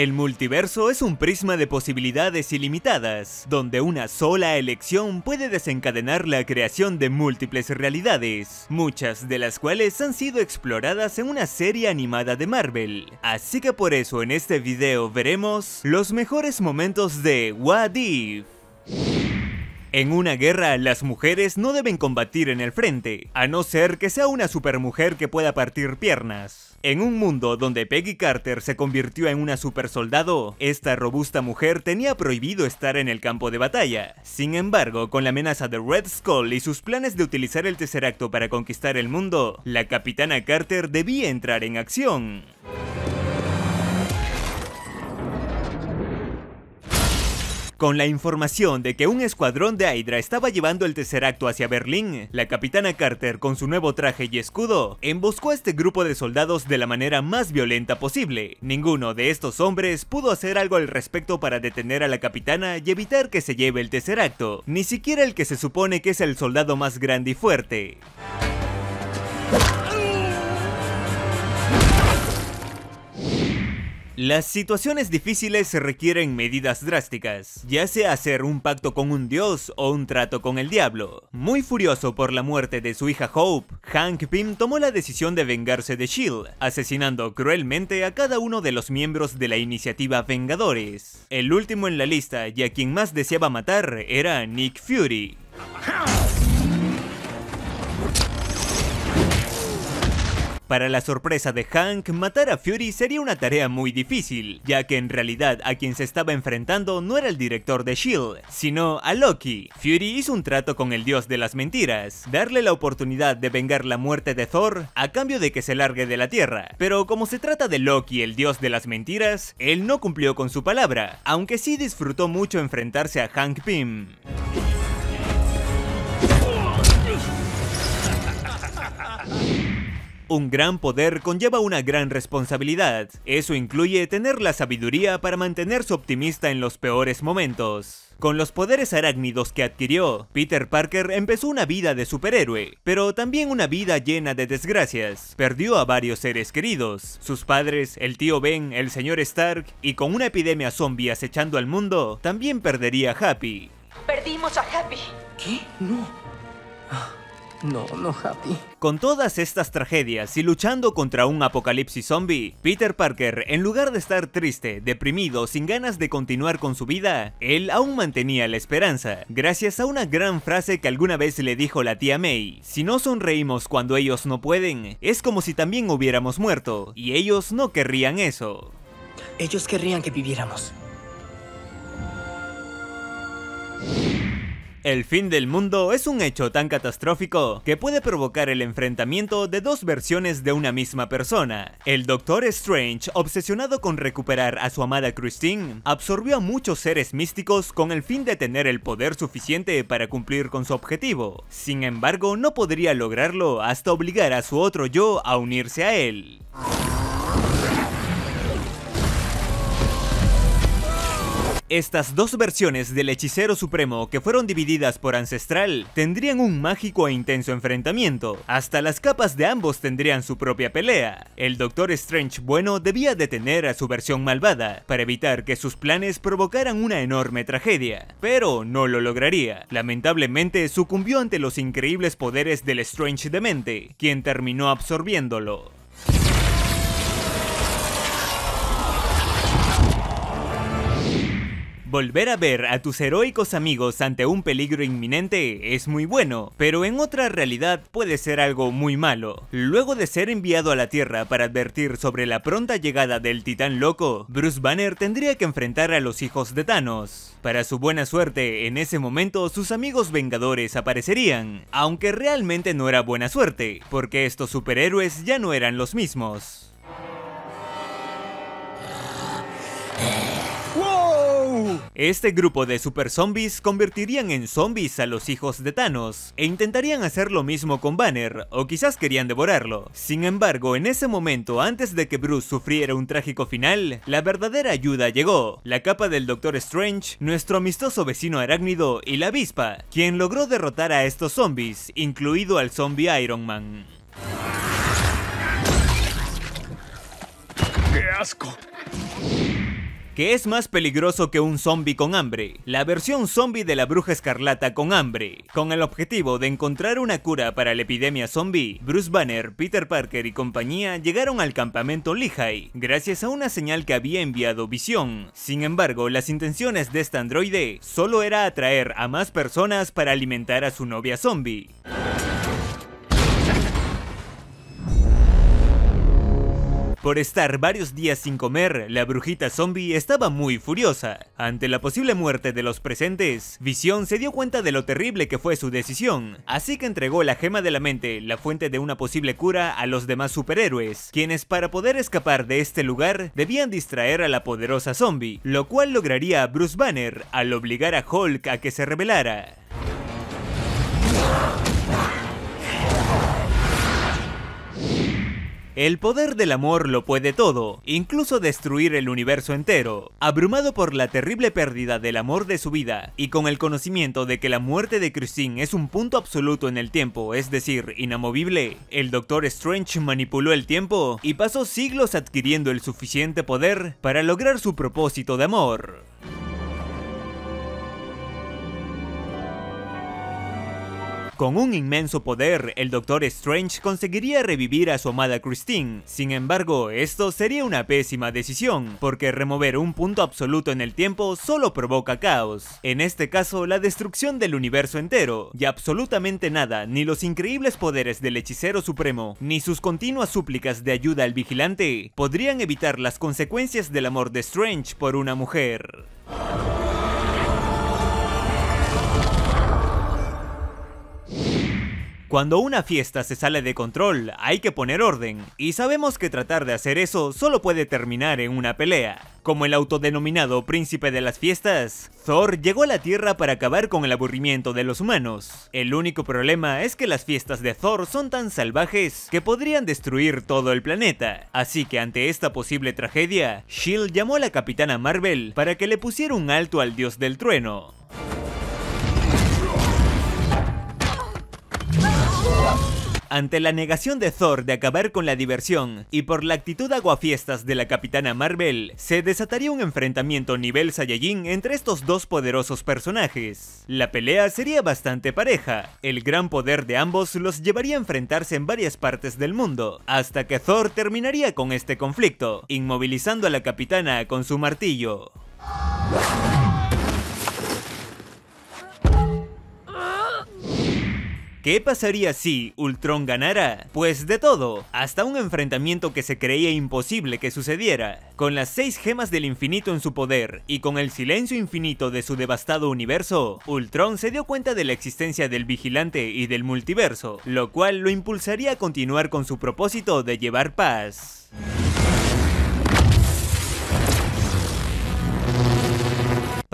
El multiverso es un prisma de posibilidades ilimitadas, donde una sola elección puede desencadenar la creación de múltiples realidades, muchas de las cuales han sido exploradas en una serie animada de Marvel. Así que por eso en este video veremos los mejores momentos de What If. En una guerra, las mujeres no deben combatir en el frente, a no ser que sea una supermujer que pueda partir piernas. En un mundo donde Peggy Carter se convirtió en una supersoldado, esta robusta mujer tenía prohibido estar en el campo de batalla. Sin embargo, con la amenaza de Red Skull y sus planes de utilizar el Tesseracto para conquistar el mundo, la Capitana Carter debía entrar en acción. Con la información de que un escuadrón de Hydra estaba llevando el Tesseracto hacia Berlín, la capitana Carter con su nuevo traje y escudo, emboscó a este grupo de soldados de la manera más violenta posible. Ninguno de estos hombres pudo hacer algo al respecto para detener a la capitana y evitar que se lleve el Tesseracto, ni siquiera el que se supone que es el soldado más grande y fuerte. Las situaciones difíciles requieren medidas drásticas, ya sea hacer un pacto con un dios o un trato con el diablo. Muy furioso por la muerte de su hija Hope, Hank Pym tomó la decisión de vengarse de S.H.I.E.L.D., asesinando cruelmente a cada uno de los miembros de la iniciativa Vengadores. El último en la lista y a quien más deseaba matar era Nick Fury. Para la sorpresa de Hank, matar a Fury sería una tarea muy difícil, ya que en realidad a quien se estaba enfrentando no era el director de S.H.I.E.L.D., sino a Loki. Fury hizo un trato con el dios de las mentiras, darle la oportunidad de vengar la muerte de Thor a cambio de que se largue de la Tierra. Pero como se trata de Loki, el dios de las mentiras, él no cumplió con su palabra, aunque sí disfrutó mucho enfrentarse a Hank Pym. Un gran poder conlleva una gran responsabilidad. Eso incluye tener la sabiduría para mantenerse optimista en los peores momentos. Con los poderes arácnidos que adquirió, Peter Parker empezó una vida de superhéroe, pero también una vida llena de desgracias. Perdió a varios seres queridos, sus padres, el tío Ben, el señor Stark, y con una epidemia zombie acechando al mundo, también perdería a Happy. Perdimos a Happy. ¿Qué? No. Ah. No, no, Happy. Con todas estas tragedias y luchando contra un apocalipsis zombie, Peter Parker, en lugar de estar triste, deprimido, sin ganas de continuar con su vida, él aún mantenía la esperanza, gracias a una gran frase que alguna vez le dijo la tía May, si no sonreímos cuando ellos no pueden, es como si también hubiéramos muerto, y ellos no querrían eso. Ellos querrían que viviéramos. El fin del mundo es un hecho tan catastrófico que puede provocar el enfrentamiento de dos versiones de una misma persona. El Doctor Strange, obsesionado con recuperar a su amada Christine, absorbió a muchos seres místicos con el fin de tener el poder suficiente para cumplir con su objetivo. Sin embargo, no podría lograrlo hasta obligar a su otro yo a unirse a él. Estas dos versiones del Hechicero Supremo que fueron divididas por Ancestral tendrían un mágico e intenso enfrentamiento, hasta las capas de ambos tendrían su propia pelea. El Doctor Strange bueno debía detener a su versión malvada para evitar que sus planes provocaran una enorme tragedia, pero no lo lograría. Lamentablemente sucumbió ante los increíbles poderes del Strange demente, quien terminó absorbiéndolo. Volver a ver a tus heroicos amigos ante un peligro inminente es muy bueno, pero en otra realidad puede ser algo muy malo. Luego de ser enviado a la Tierra para advertir sobre la pronta llegada del Titán Loco, Bruce Banner tendría que enfrentar a los hijos de Thanos. Para su buena suerte, en ese momento sus amigos Vengadores aparecerían, aunque realmente no era buena suerte, porque estos superhéroes ya no eran los mismos. Este grupo de super zombies convertirían en zombies a los hijos de Thanos e intentarían hacer lo mismo con Banner, o quizás querían devorarlo. Sin embargo, en ese momento, antes de que Bruce sufriera un trágico final, la verdadera ayuda llegó. La capa del Doctor Strange, nuestro amistoso vecino arácnido y la avispa, quien logró derrotar a estos zombies, incluido al zombie Iron Man. ¡Qué asco! que es más peligroso que un zombie con hambre, la versión zombie de la bruja escarlata con hambre. Con el objetivo de encontrar una cura para la epidemia zombie, Bruce Banner, Peter Parker y compañía llegaron al campamento Lehigh, gracias a una señal que había enviado Visión. Sin embargo, las intenciones de este androide solo era atraer a más personas para alimentar a su novia zombie. Por estar varios días sin comer, la brujita zombie estaba muy furiosa. Ante la posible muerte de los presentes, Visión se dio cuenta de lo terrible que fue su decisión, así que entregó la gema de la mente, la fuente de una posible cura, a los demás superhéroes, quienes para poder escapar de este lugar debían distraer a la poderosa zombie, lo cual lograría a Bruce Banner al obligar a Hulk a que se rebelara. El poder del amor lo puede todo, incluso destruir el universo entero. Abrumado por la terrible pérdida del amor de su vida, y con el conocimiento de que la muerte de Christine es un punto absoluto en el tiempo, es decir, inamovible, el Doctor Strange manipuló el tiempo y pasó siglos adquiriendo el suficiente poder para lograr su propósito de amor. Con un inmenso poder, el Doctor Strange conseguiría revivir a su amada Christine. Sin embargo, esto sería una pésima decisión, porque remover un punto absoluto en el tiempo solo provoca caos. En este caso, la destrucción del universo entero, y absolutamente nada, ni los increíbles poderes del hechicero supremo, ni sus continuas súplicas de ayuda al vigilante, podrían evitar las consecuencias del amor de Strange por una mujer. Cuando una fiesta se sale de control, hay que poner orden, y sabemos que tratar de hacer eso solo puede terminar en una pelea. Como el autodenominado príncipe de las fiestas, Thor llegó a la Tierra para acabar con el aburrimiento de los humanos. El único problema es que las fiestas de Thor son tan salvajes que podrían destruir todo el planeta. Así que ante esta posible tragedia, Shield llamó a la Capitana Marvel para que le pusiera un alto al dios del trueno. Ante la negación de Thor de acabar con la diversión y por la actitud aguafiestas de la Capitana Marvel, se desataría un enfrentamiento nivel Saiyajin entre estos dos poderosos personajes. La pelea sería bastante pareja, el gran poder de ambos los llevaría a enfrentarse en varias partes del mundo, hasta que Thor terminaría con este conflicto, inmovilizando a la Capitana con su martillo. ¿Qué pasaría si Ultron ganara? Pues de todo, hasta un enfrentamiento que se creía imposible que sucediera. Con las seis gemas del infinito en su poder y con el silencio infinito de su devastado universo, Ultron se dio cuenta de la existencia del vigilante y del multiverso, lo cual lo impulsaría a continuar con su propósito de llevar paz.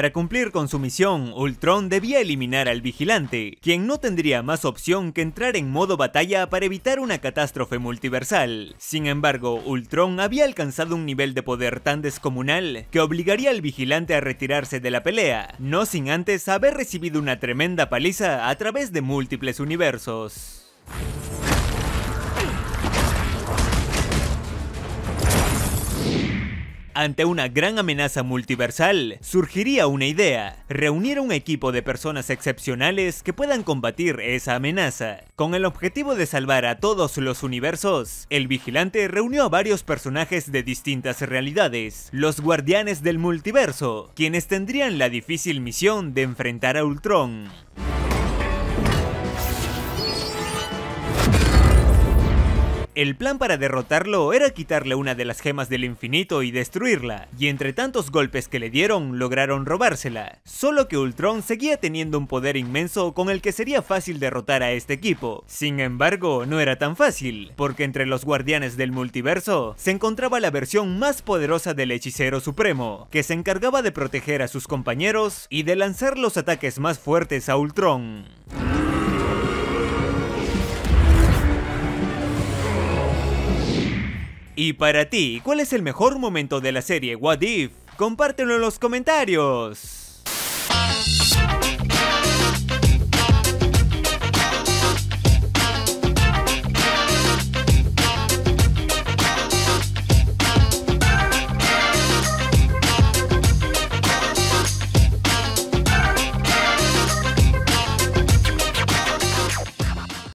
Para cumplir con su misión, Ultron debía eliminar al vigilante, quien no tendría más opción que entrar en modo batalla para evitar una catástrofe multiversal. Sin embargo, Ultron había alcanzado un nivel de poder tan descomunal que obligaría al vigilante a retirarse de la pelea, no sin antes haber recibido una tremenda paliza a través de múltiples universos. Ante una gran amenaza multiversal, surgiría una idea, reunir a un equipo de personas excepcionales que puedan combatir esa amenaza. Con el objetivo de salvar a todos los universos, el vigilante reunió a varios personajes de distintas realidades, los guardianes del multiverso, quienes tendrían la difícil misión de enfrentar a Ultron. El plan para derrotarlo era quitarle una de las gemas del infinito y destruirla, y entre tantos golpes que le dieron lograron robársela, solo que Ultron seguía teniendo un poder inmenso con el que sería fácil derrotar a este equipo. Sin embargo, no era tan fácil, porque entre los guardianes del multiverso se encontraba la versión más poderosa del hechicero supremo, que se encargaba de proteger a sus compañeros y de lanzar los ataques más fuertes a Ultron. Y para ti, ¿cuál es el mejor momento de la serie What If? Compártelo en los comentarios.